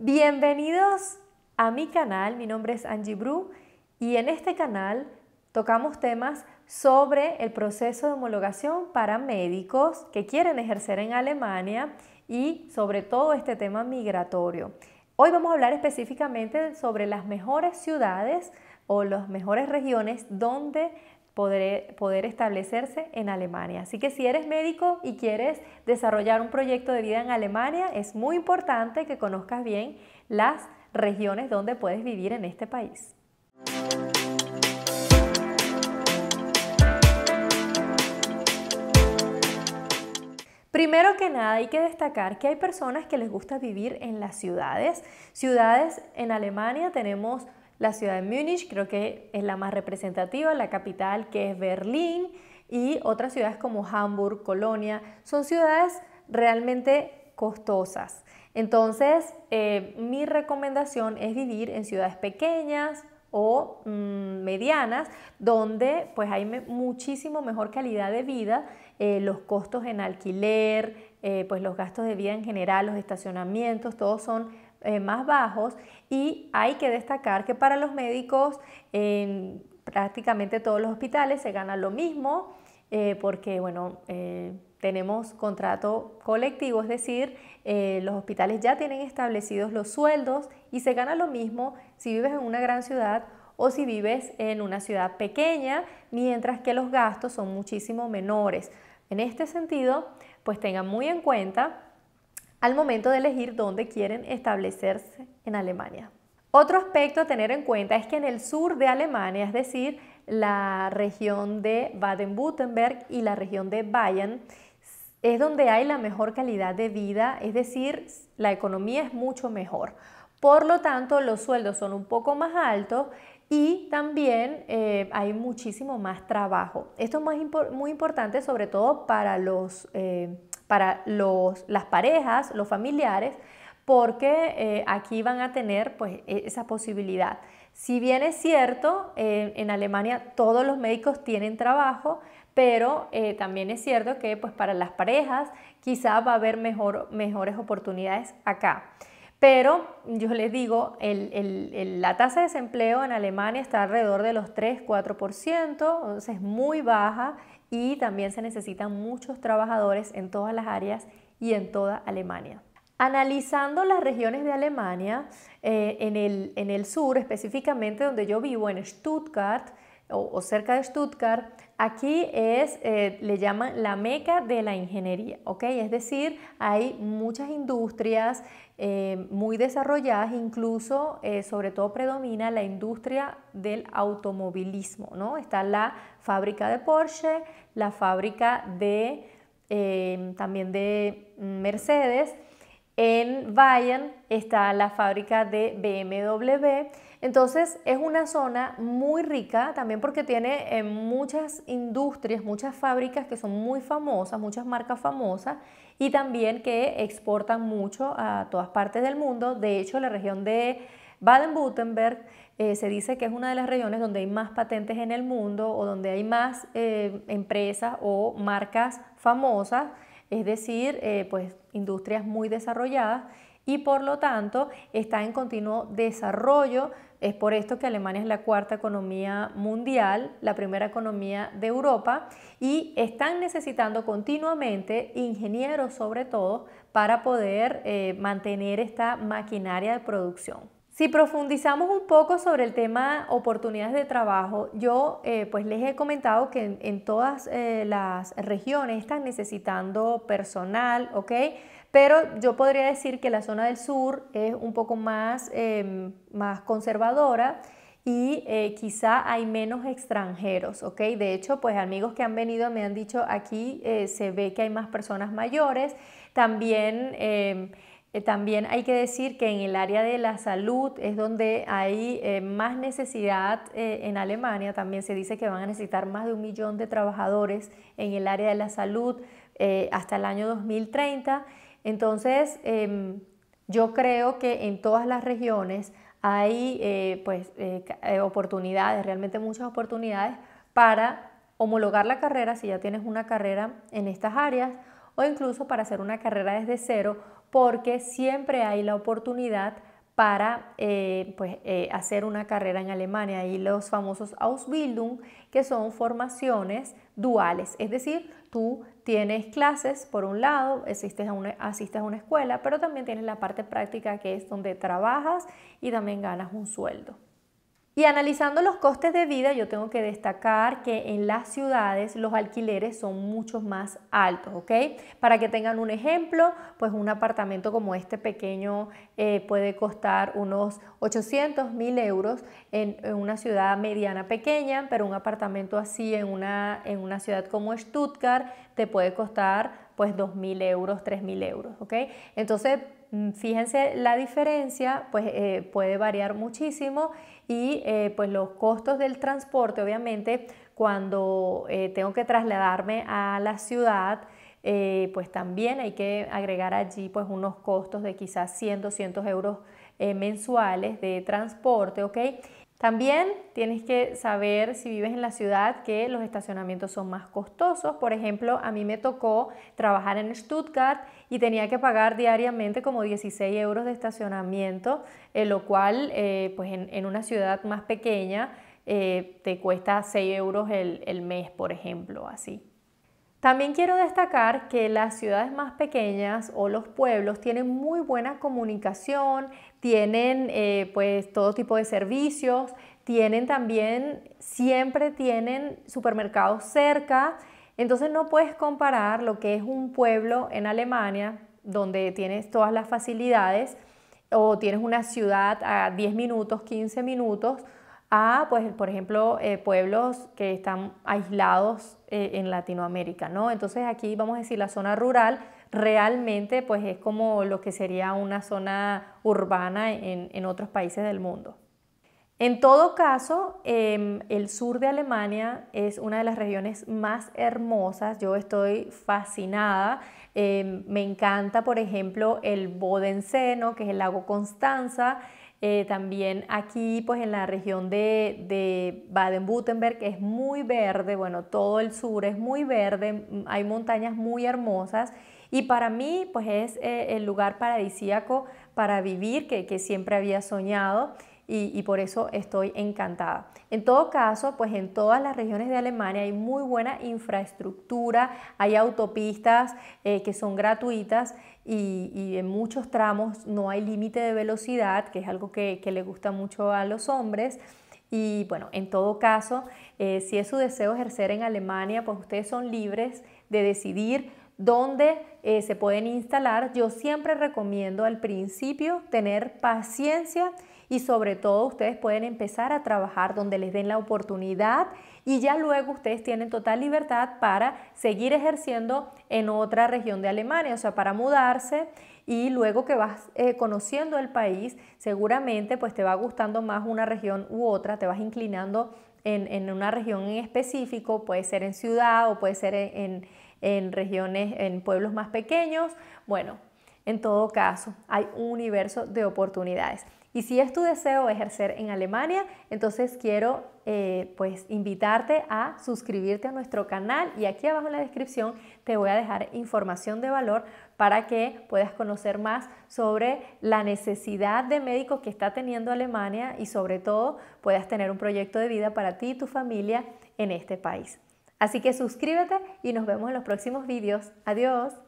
Bienvenidos a mi canal, mi nombre es Angie Bru y en este canal tocamos temas sobre el proceso de homologación para médicos que quieren ejercer en Alemania y sobre todo este tema migratorio. Hoy vamos a hablar específicamente sobre las mejores ciudades o las mejores regiones donde poder, establecerse en Alemania. Así que si eres médico y quieres desarrollar un proyecto de vida en Alemania, es muy importante que conozcas bien las regiones donde puedes vivir en este país. Primero que nada hay que destacar que hay personas que les gusta vivir en las ciudades. Ciudades en Alemania tenemos la ciudad de Múnich creo que es la más representativa, la capital que es Berlín y otras ciudades como Hamburg, Colonia, son ciudades realmente costosas. Entonces, eh, mi recomendación es vivir en ciudades pequeñas o mm, medianas, donde pues hay muchísimo mejor calidad de vida, eh, los costos en alquiler, eh, pues los gastos de vida en general, los estacionamientos, todos son eh, más bajos y hay que destacar que para los médicos en prácticamente todos los hospitales se gana lo mismo eh, porque, bueno, eh, tenemos contrato colectivo, es decir, los hospitales ya tienen establecidos los sueldos y se gana lo mismo si vives en una gran ciudad o si vives en una ciudad pequeña, mientras que los gastos son muchísimo menores. En este sentido, pues tengan muy en cuenta al momento de elegir dónde quieren establecerse en Alemania. Otro aspecto a tener en cuenta es que en el sur de Alemania, es decir, la región de Baden-Württemberg y la región de Bayern, es donde hay la mejor calidad de vida, es decir, la economía es mucho mejor. Por lo tanto, los sueldos son un poco más altos y también eh, hay muchísimo más trabajo. Esto es muy importante sobre todo para los eh, para las parejas, los familiares, porque eh, aquí van a tener pues, e, esa posibilidad. Si bien es cierto, eh, en Alemania todos los médicos tienen trabajo, pero eh, también es cierto que pues, para las parejas quizás va a haber mejores oportunidades acá. Pero yo les digo, la tasa de desempleo en Alemania está alrededor de los 3-4%, entonces es muy baja y también se necesitan muchos trabajadores en todas las áreas y en toda Alemania. Analizando las regiones de Alemania, eh, en, el, en el sur, específicamente donde yo vivo, en Stuttgart, o, cerca de Stuttgart, aquí es, eh, le llaman la meca de la ingeniería, ¿ok? Es decir, hay muchas industrias eh, muy desarrolladas, incluso eh, sobre todo predomina la industria del automovilismo, ¿no? Está la fábrica de Porsche, la fábrica de, también de mm, Mercedes, en Bayern está la fábrica de BMW, entonces es una zona muy rica también porque tiene eh, muchas industrias, muchas fábricas que son muy famosas, muchas marcas famosas y también que exportan mucho a todas partes del mundo. De hecho, la región de Baden-Württemberg eh, se dice que es una de las regiones donde hay más patentes en el mundo o donde hay más eh, empresas o marcas famosas, es decir, pues industrias muy desarrolladas y por lo tanto está en continuo desarrollo. Es por esto que Alemania es la cuarta economía mundial, la primera economía de Europa y están necesitando continuamente ingenieros sobre todo para poder eh, mantener esta maquinaria de producción. Si profundizamos un poco sobre el tema oportunidades de trabajo, yo eh, pues les he comentado que en, todas eh, las regiones están necesitando personal, ¿ok? Pero yo podría decir que la zona del sur es un poco más, em, más conservadora y eh, quizá hay menos extranjeros, ¿ok? De hecho, pues amigos que han venido me han dicho aquí eh, se ve que hay más personas mayores. También, em, eh, también hay que decir que en el área de la salud es donde hay más necesidad en Alemania. También se dice que van a necesitar más de un millón de trabajadores en el área de la salud hasta el año 2030 entonces, em, yo creo que en todas las regiones hay eh, pues, eh, eh, oportunidades, realmente muchas oportunidades para homologar la carrera si ya tienes una carrera en estas áreas o incluso para hacer una carrera desde cero porque siempre hay la oportunidad para eh, pues, eh, hacer una carrera en Alemania y los famosos Ausbildung, que son formaciones duales, es decir, tú tienes clases por un lado, asistes asistes a una escuela, pero también tienes la parte práctica que es donde trabajas y también ganas un sueldo. Y analizando los costes de vida, yo tengo que destacar que en las ciudades los alquileres son mucho más altos, ¿ok? Para que tengan un ejemplo, pues un apartamento como este pequeño eh, puede costar unos 800 mil euros en, una ciudad mediana pequeña, pero un apartamento así en una, en una ciudad como Stuttgart te puede costar pues 2.000 euros, 3.000 euros, ¿ok? Entonces, mm, fíjense la diferencia, pues eh, puede variar muchísimo y eh, pues los costos del transporte, obviamente, cuando eh, tengo que trasladarme a la ciudad, pues también hay que agregar allí pues unos costos de quizás 100, 200 euros mensuales de transporte, ¿ok? También tienes que saber si vives en la ciudad que los estacionamientos son más costosos. Por ejemplo, a mí me tocó trabajar en Stuttgart y tenía que pagar diariamente como 16 euros de estacionamiento, eh, lo cual eh, pues en, una ciudad más pequeña eh, te cuesta 6 euros el, mes, por ejemplo, así. También quiero destacar que las ciudades más pequeñas o los pueblos tienen muy buena comunicación tienen eh, pues todo tipo de servicios, tienen también, siempre tienen supermercados cerca, entonces no puedes comparar lo que es un pueblo en Alemania, donde tienes todas las facilidades, o tienes una ciudad a 10 minutos, 15 minutos, a, pues, por ejemplo, eh, pueblos que están aislados eh, en Latinoamérica, ¿no? Entonces aquí vamos a decir la zona rural realmente pues es como lo que sería una zona urbana en, otros países del mundo. En todo caso, em, el sur de Alemania es una de las regiones más hermosas. Yo estoy fascinada. Em, me encanta, por ejemplo, el Bodensee, que es el lago Constanza. Eh, también aquí, pues en la región de, de Baden-Württemberg es muy verde, bueno, todo el sur es muy verde, mm, hay montañas muy hermosas y para mí, pues es eh, el lugar paradisíaco para vivir que, que siempre había soñado y, por eso estoy encantada. En todo caso, pues en todas las regiones de Alemania hay muy buena infraestructura, hay autopistas eh, que son gratuitas y, en muchos tramos no hay límite de velocidad, que es algo que, le gusta mucho a los hombres. Y bueno, en todo caso, eh, si es su deseo ejercer en Alemania, pues ustedes son libres de decidir dónde eh, se pueden instalar. Yo siempre recomiendo al principio tener paciencia y sobre todo ustedes pueden empezar a trabajar donde les den la oportunidad y ya luego ustedes tienen total libertad para seguir ejerciendo en otra región de Alemania, o sea, para mudarse y luego que vas eh, conociendo el país, seguramente pues te va gustando más una región u otra, te vas inclinando en, una región en específico, puede ser en ciudad o puede ser en regiones, en pueblos más pequeños, bueno, en todo caso, hay un universo de oportunidades. Y si es tu deseo ejercer en Alemania, entonces quiero eh, pues invitarte a suscribirte a nuestro canal y aquí abajo en la descripción te voy a dejar información de valor para que puedas conocer más sobre la necesidad de médicos que está teniendo Alemania y sobre todo puedas tener un proyecto de vida para ti y tu familia en este país. Así que suscríbete y nos vemos en los próximos vídeos. Adiós.